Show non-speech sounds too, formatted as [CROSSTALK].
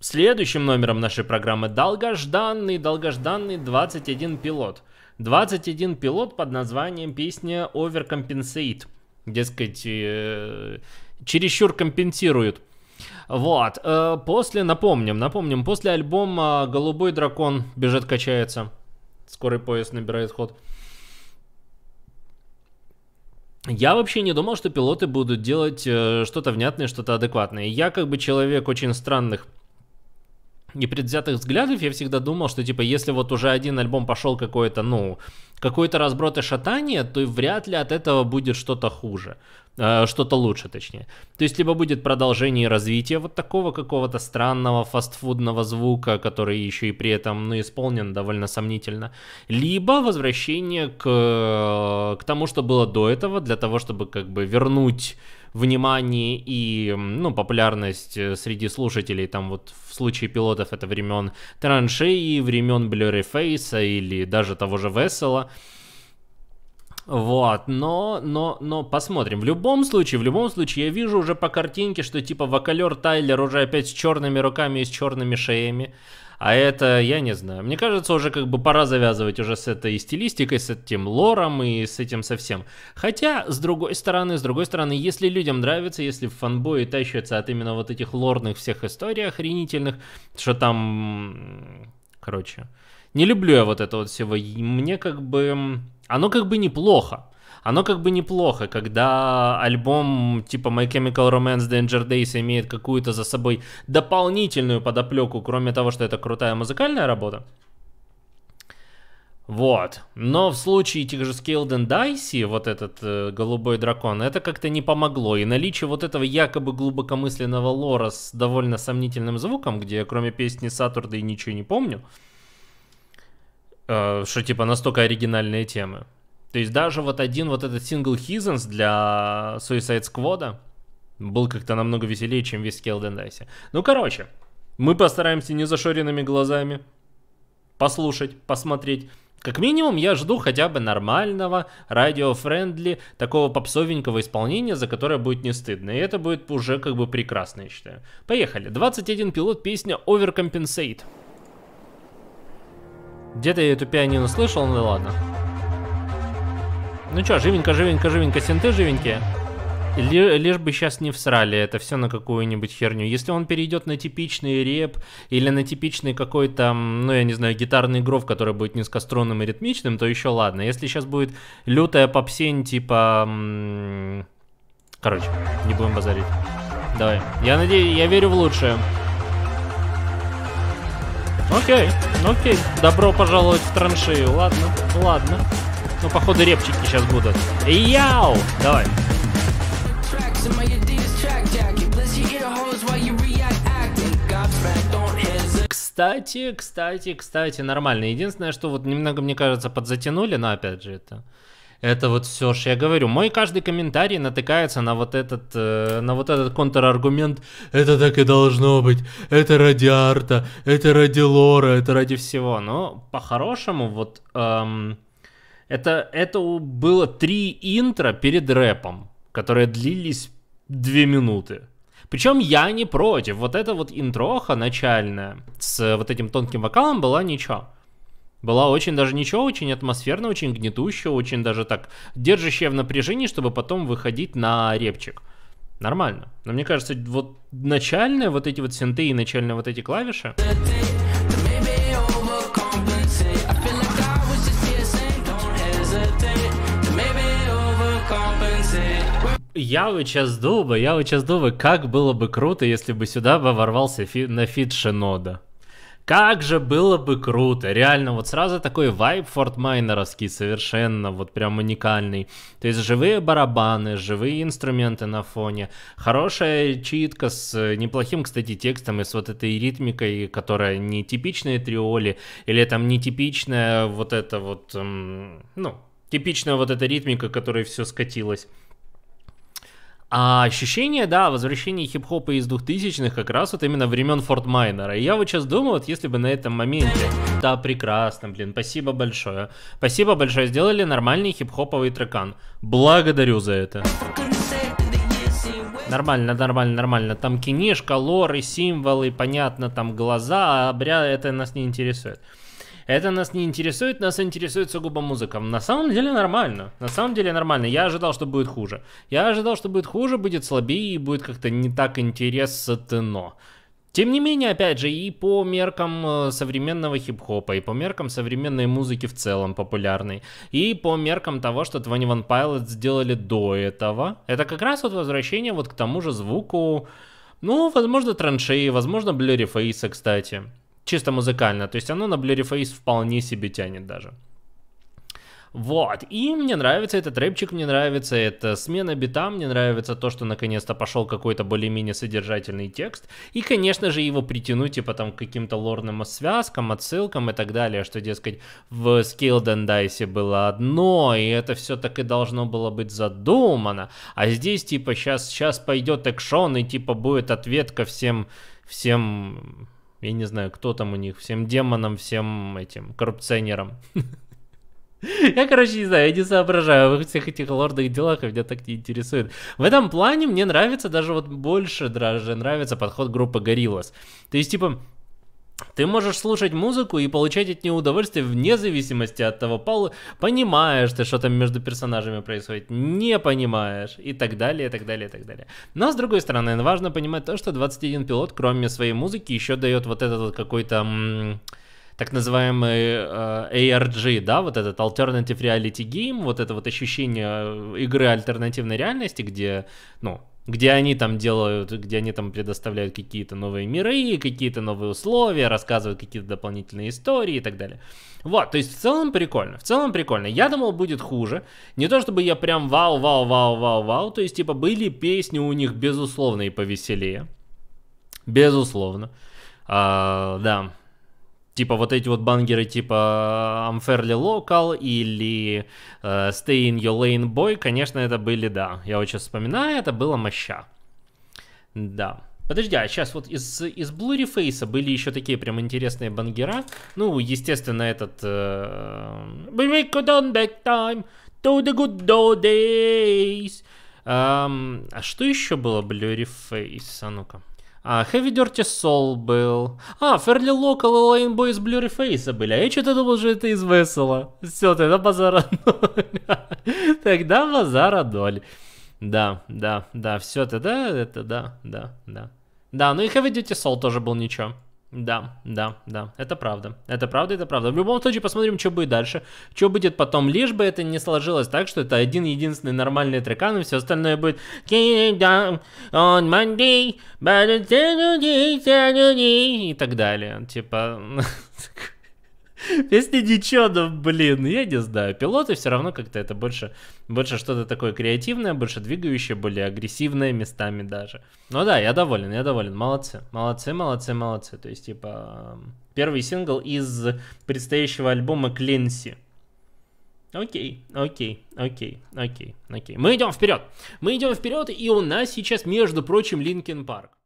Следующим номером нашей программы долгожданный, долгожданный 21 пилот. 21 пилот под названием песня Overcompensate. Дескать, э, чересчур компенсируют. Вот, э, после, напомним, напомним, после альбома «Голубой дракон» бежит качается. Скорый поезд набирает ход. Я вообще не думал, что пилоты будут делать э, что-то внятное, что-то адекватное. Я как бы человек очень странных непредвзятых взглядов, я всегда думал, что, типа, если вот уже один альбом пошел какой-то, ну, какой-то разброд и шатание, то вряд ли от этого будет что-то хуже, э, что-то лучше, точнее. То есть, либо будет продолжение развития вот такого какого-то странного фастфудного звука, который еще и при этом, ну, исполнен довольно сомнительно, либо возвращение к, э, к тому, что было до этого, для того, чтобы как бы вернуть внимание и, ну, популярность э, среди слушателей, там вот в случае пилотов это времен Траншеи, времен Блюри Фейса или даже того же Весела. Вот, но, но, но посмотрим. В любом случае, в любом случае, я вижу уже по картинке, что типа вокалер Тайлер уже опять с черными руками и с черными шеями. А это, я не знаю. Мне кажется, уже как бы пора завязывать уже с этой стилистикой, с этим лором и с этим совсем. Хотя, с другой стороны, с другой стороны, если людям нравится, если фанбои тащатся от именно вот этих лорных всех историй охренительных, что там... Короче, не люблю я вот это вот всего. Мне как бы... Оно как бы неплохо. Оно как бы неплохо, когда альбом типа My Chemical Romance Danger Days имеет какую-то за собой дополнительную подоплеку, кроме того, что это крутая музыкальная работа. Вот. Но в случае тех же Scaled and Dicey, вот этот э, голубой дракон, это как-то не помогло. И наличие вот этого якобы глубокомысленного лора с довольно сомнительным звуком, где кроме песни Сатурда и ничего не помню, Э, что типа настолько оригинальные темы. То есть даже вот один вот этот сингл Хизенс для Suicide Squad был как-то намного веселее, чем весь Келден Дайси. Ну, короче, мы постараемся не зашоренными глазами послушать, посмотреть. Как минимум, я жду хотя бы нормального, радиофрендли, такого попсовенького исполнения, за которое будет не стыдно. И это будет уже как бы прекрасно, я считаю. Поехали. 21 пилот, песня Overcompensate. Где-то я эту пианину слышал, ну ладно. Ну чё, живенько, живенько, живенько, синты живенькие. Лишь бы сейчас не всрали это все на какую-нибудь херню. Если он перейдет на типичный реп или на типичный какой-то, ну я не знаю, гитарный гров, который будет низкострунным и ритмичным, то еще ладно. Если сейчас будет лютая попсень типа... Короче, не будем базарить. Давай. Я надеюсь, я верю в лучшее. Окей, ну окей. Добро пожаловать в траншею. Ладно, ну ладно. Ну, походу, репчики сейчас будут. Яу! Давай. Кстати, кстати, кстати, нормально. Единственное, что вот немного, мне кажется, подзатянули, но опять же это... Это вот все, что я говорю. Мой каждый комментарий натыкается на вот этот, э, на вот этот контраргумент. Это так и должно быть. Это ради арта, это ради лора, это ради всего. Но по-хорошему вот эм, это это было три интро перед рэпом, которые длились две минуты. Причем я не против. Вот эта вот интроха начальная с э, вот этим тонким вокалом была ничего. Была очень даже ничего, очень атмосферно, очень гнетущая, очень даже так держащая в напряжении, чтобы потом выходить на репчик. Нормально. Но мне кажется, вот начальные вот эти вот синты и начальные вот эти клавиши... Я вот сейчас думаю, я вот сейчас думаю, как было бы круто, если бы сюда бы ворвался фи- на фит Шинода. Как же было бы круто, реально, вот сразу такой вайб фортмайнеровский совершенно, вот прям уникальный. То есть живые барабаны, живые инструменты на фоне, хорошая читка с э, неплохим, кстати, текстом и с вот этой ритмикой, которая не типичные триоли, или там нетипичная вот эта вот, эм, ну, типичная вот эта ритмика, которой все скатилось. А ощущение, да, возвращение хип-хопа из 2000-х как раз вот именно времен Форт Майнера. И я вот сейчас думаю, вот если бы на этом моменте... Да, прекрасно, блин, спасибо большое. Спасибо большое, сделали нормальный хип-хоповый трекан. Благодарю за это. Нормально, нормально, нормально. Там кинишка, лоры, символы, понятно, там глаза, а это нас не интересует. Это нас не интересует, нас интересует сугубо музыка. На самом деле нормально. На самом деле нормально. Я ожидал, что будет хуже. Я ожидал, что будет хуже, будет слабее и будет как-то не так интересно. Тем не менее, опять же, и по меркам э, современного хип-хопа, и по меркам современной музыки в целом популярной, и по меркам того, что 21 Pilot сделали до этого, это как раз вот возвращение вот к тому же звуку, ну, возможно, траншеи, возможно, Blurry Face, кстати чисто музыкально. То есть оно на Blurryface вполне себе тянет даже. Вот, и мне нравится этот рэпчик, мне нравится эта смена бита, мне нравится то, что наконец-то пошел какой-то более-менее содержательный текст, и, конечно же, его притянуть, типа, там, к каким-то лорным связкам, отсылкам и так далее, что, дескать, в Scaled and Dice было одно, и это все так и должно было быть задумано, а здесь, типа, сейчас, сейчас пойдет экшон, и, типа, будет ответка всем, всем я не знаю, кто там у них, всем демонам, всем этим коррупционерам. Я, короче, не знаю, я не соображаю а во всех этих лордах делах, меня так не интересует. В этом плане мне нравится даже вот больше даже нравится подход группы Gorillaz. То есть, типа, ты можешь слушать музыку и получать от нее удовольствие вне зависимости от того, пол... понимаешь ты, что там между персонажами происходит, не понимаешь, и так далее, и так далее, и так далее. Но, с другой стороны, важно понимать то, что 21 пилот, кроме своей музыки, еще дает вот этот вот какой-то так называемый э, ARG, да, вот этот Alternative Reality Game, вот это вот ощущение э, игры альтернативной реальности, где, ну, где они там делают, где они там предоставляют какие-то новые миры, какие-то новые условия, рассказывают какие-то дополнительные истории и так далее. Вот, то есть в целом прикольно, в целом прикольно. Я думал, будет хуже. Не то чтобы я прям вау, вау, вау, вау, вау, то есть типа были песни у них безусловно и повеселее. Безусловно. А, да, Типа вот эти вот бангеры типа Unfairly э, Local или э, Stay in Your Lane Boy, конечно, это были, да. Я вот сейчас вспоминаю, это было моща. Да. Подожди, а сейчас вот из, из Blue Reface были еще такие прям интересные бангера. Ну, естественно, этот... Э, We could on back time to the good old days. Эм, а что еще было Blurry Face? А ну-ка. А, Heavy Dirty Soul был. А, Fairly Local и Lane Boy из Blurry Face были. А я что-то думал, что это из Весела. Все, тогда базара ноль. [LAUGHS] Тогда базара ноль. Да, да, да, все, тогда это да, да, да. Да, ну и Heavy Duty Soul тоже был ничего. Да, да, да, это правда, это правда, это правда. В любом случае посмотрим, что будет дальше, что будет потом, лишь бы это не сложилось так, что это один-единственный нормальный трекан, и все остальное будет on Monday, but it's a new day, it's a new day, и так далее, типа... [LAUGHS] Если ничего, ну, блин, я не знаю. Пилоты все равно как-то это больше, больше что-то такое креативное, больше двигающее, более агрессивное местами даже. Ну да, я доволен, я доволен. Молодцы, молодцы, молодцы, молодцы. То есть, типа, первый сингл из предстоящего альбома Клинси. Окей, окей, окей, окей, окей. Мы идем вперед. Мы идем вперед, и у нас сейчас, между прочим, Линкен Парк.